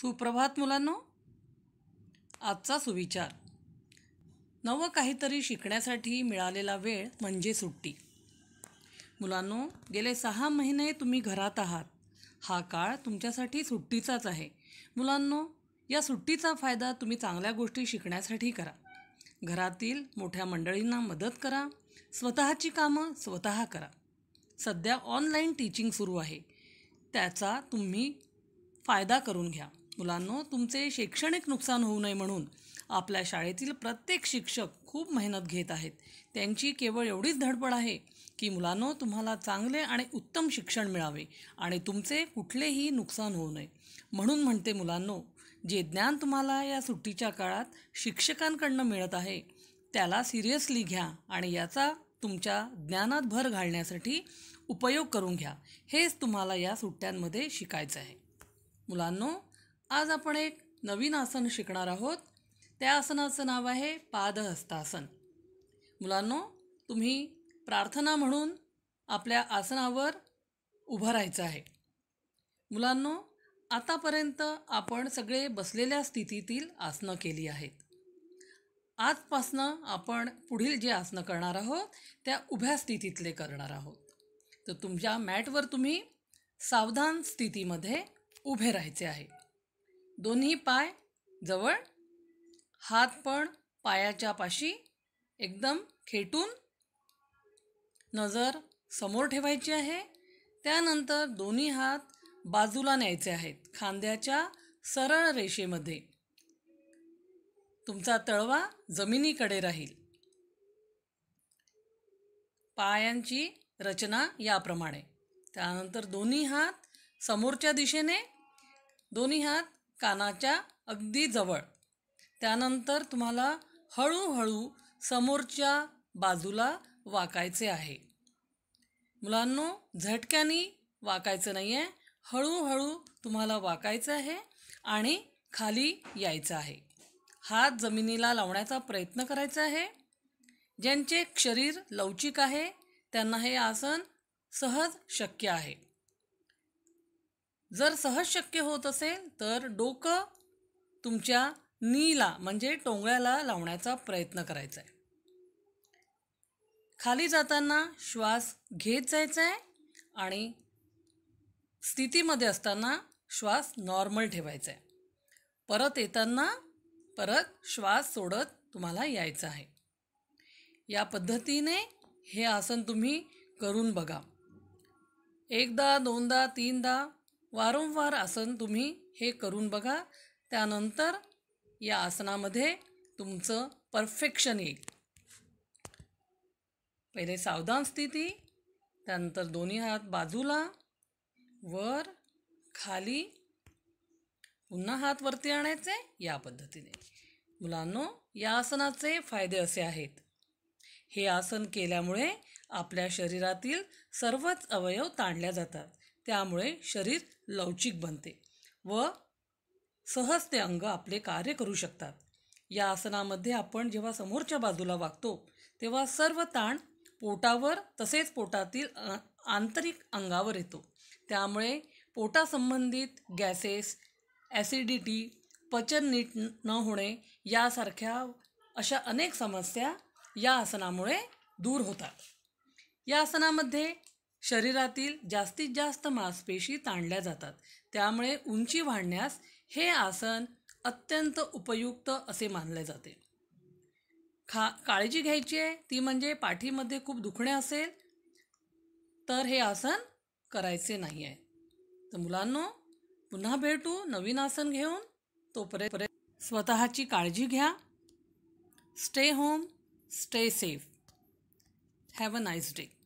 सुप्रभात मुलांनो आजचा सुविचार नवं काहीतरी शिकण्यासाठी मिळालेला वेळ म्हणजे सुट्टी मुलांनो गेले सहा महिने तुम्ही घरात आहात हा काळ तुमच्यासाठी सुट्टीचाच आहे मुलांनो या सुट्टीचा फायदा तुम्ही चांगल्या गोष्टी शिकण्यासाठी करा घरातील मोठ्या मंडळींना मदत करा स्वतःची कामं स्वतः करा सध्या ऑनलाईन टीचिंग सुरू आहे त्याचा तुम्ही फायदा करून घ्या मुलांनो तुमचे शैक्षणिक नुकसान होऊ नये म्हणून आपल्या शाळेतील प्रत्येक शिक्षक खूप मेहनत घेत आहेत त्यांची केवळ एवढीच धडपड आहे की मुलांनो तुम्हाला चांगले आणि उत्तम शिक्षण मिळावे आणि तुमचे कुठलेही नुकसान होऊ नये म्हणून म्हणते मुलांनो जे ज्ञान तुम्हाला या सुट्टीच्या काळात शिक्षकांकडनं मिळत आहे त्याला सिरियसली घ्या आणि याचा तुमच्या ज्ञानात भर घालण्यासाठी उपयोग करून घ्या हेच तुम्हाला या सुट्ट्यांमध्ये शिकायचं आहे मुलांनो आज आपण एक नवीन आसन शिकणार आहोत त्या आसनाचं नाव आहे पादहस्तासन मुलांनो तुम्ही प्रार्थना म्हणून आपल्या आसनावर उभं राहायचं आहे मुलांनो आतापर्यंत आपण सगळे बसलेल्या स्थितीतील आसनं केली आहेत आजपासनं आपण पुढील जे आसनं करणार आहोत त्या उभ्या स्थितीतले करणार आहोत तर तुमच्या मॅटवर तुम्ही सावधान स्थितीमध्ये उभे राहायचे आहे दोन्ही पाय जवळ हात पण पायाच्या पाशी एकदम खेटून नजर समोर ठेवायची आहे त्यानंतर दोन्ही हात बाजूला न्यायचे आहेत खांद्याच्या सरळ रेषेमध्ये तुमचा तळवा जमिनीकडे राहील पायांची रचना याप्रमाणे त्यानंतर दोन्ही हात समोरच्या दिशेने दोन्ही हात कानाच्या अगदी जवळ त्यानंतर तुम्हाला हळूहळू समोरच्या बाजूला वाकायचे आहे मुलांनो झटक्याने वाकायचं नाही आहे हळूहळू तुम्हाला वाकायचं आहे आणि खाली यायचं आहे हात जमिनीला लावण्याचा प्रयत्न करायचा आहे ज्यांचे शरीर लवचिक आहे त्यांना हे आसन सहज शक्य आहे जर सहज शक्य होत असेल तर डोकं तुमच्या नीला म्हणजे टोंगळ्याला लावण्याचा प्रयत्न करायचा आहे खाली जाताना श्वास घेत जायचा आहे आणि स्थितीमध्ये असताना श्वास नॉर्मल ठेवायचा आहे परत येताना परत श्वास सोडत तुम्हाला यायचं आहे या पद्धतीने हे आसन तुम्ही करून बघा एकदा दोनदा तीनदा वारंवार आसन तुम्ही हे करून बघा त्यानंतर या आसनामध्ये तुमचं परफेक्शन येईल पहिले सावधान स्थिती त्यानंतर दोन्ही हात बाजूला वर खाली पुन्हा हात वरती आणायचे या पद्धतीने मुलांनो या आसनाचे फायदे असे आहेत हे आसन केल्यामुळे आपल्या शरीरातील सर्वच अवयव ताणल्या जातात त्यामुळे शरीर लवचिक बनते व सहज ते अंग आपले कार्य करू शकतात या आसनामध्ये आपण जेव्हा समोरच्या बाजूला वागतो तेव्हा सर्व ताण पोटावर तसेच पोटातील आंतरिक अंगावर येतो त्यामुळे पोटासंबंधित गॅसेस ॲसिडिटी पचन नीट न होणे यासारख्या अशा अनेक समस्या या आसनामुळे दूर होतात या आसनामध्ये शरीरातील जास्तीत जास्त मांसपेशी ताणल्या जातात त्यामुळे उंची वाढण्यास हे आसन अत्यंत उपयुक्त असे मानले जाते खा काळजी घ्यायची आहे ती म्हणजे पाठीमध्ये खूप दुखणे असेल तर हे आसन करायचे नाही आहे तर मुलांनो पुन्हा भेटू नवीन आसन घेऊन तोपर्यंत स्वतःची काळजी घ्या stay home stay safe have a nice day